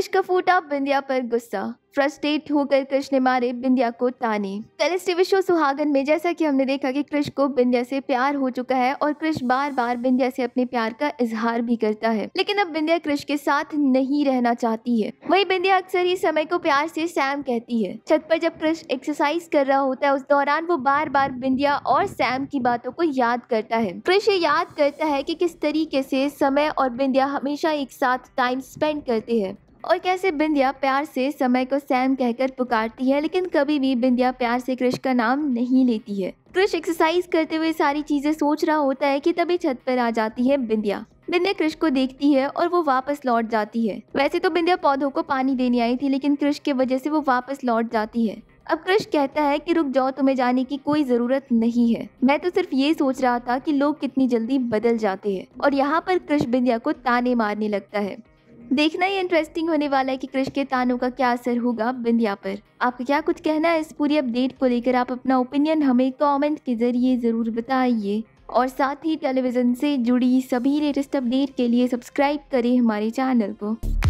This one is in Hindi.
कृष का फूटा बिंदिया पर गुस्सा फ्रस्ट्रेट होकर कृष ने मारे बिंदिया को ताने इस टीवी शो सुहागन में जैसा कि हमने देखा कि कृष को बिंदिया से प्यार हो चुका है और कृष बार बार बिंदिया से अपने प्यार का इजहार भी करता है लेकिन अब बिंदिया कृष के साथ नहीं रहना चाहती है वही बिंदिया अक्सर ही समय को प्यार से सैम कहती है छत पर जब कृष एक्सरसाइज कर रहा होता है उस दौरान वो बार बार बिंदिया और सैम की बातों को याद करता है कृष ये याद करता है की कि किस तरीके से समय और बिंदिया हमेशा एक साथ टाइम स्पेंड करते हैं और कैसे बिंदिया प्यार से समय को सैम कहकर पुकारती है लेकिन कभी भी बिंदिया प्यार से क्रिश का नाम नहीं लेती है क्रिश एक्सरसाइज करते हुए सारी चीजें सोच रहा होता है कि तभी छत पर आ जाती है बिंदिया बिंदिया क्रिश को देखती है और वो वापस लौट जाती है वैसे तो बिंदिया पौधों को पानी देने आई थी लेकिन क्रिश की वजह से वो वापस लौट जाती है अब क्रिश कहता है कि रुक जाओ तुम्हें जाने की कोई जरूरत नहीं है मैं तो सिर्फ ये सोच रहा था कि लोग कितनी जल्दी बदल जाते हैं और यहाँ पर क्रिश बिंदिया को ताने मारने लगता है देखना ही इंटरेस्टिंग होने वाला है कि कृषि के तानों का क्या असर होगा बिंदिया पर आपका क्या कुछ कहना है इस पूरी अपडेट को लेकर आप अपना ओपिनियन हमें कमेंट के जरिए ज़रूर बताइए और साथ ही टेलीविज़न से जुड़ी सभी लेटेस्ट अपडेट के लिए सब्सक्राइब करें हमारे चैनल को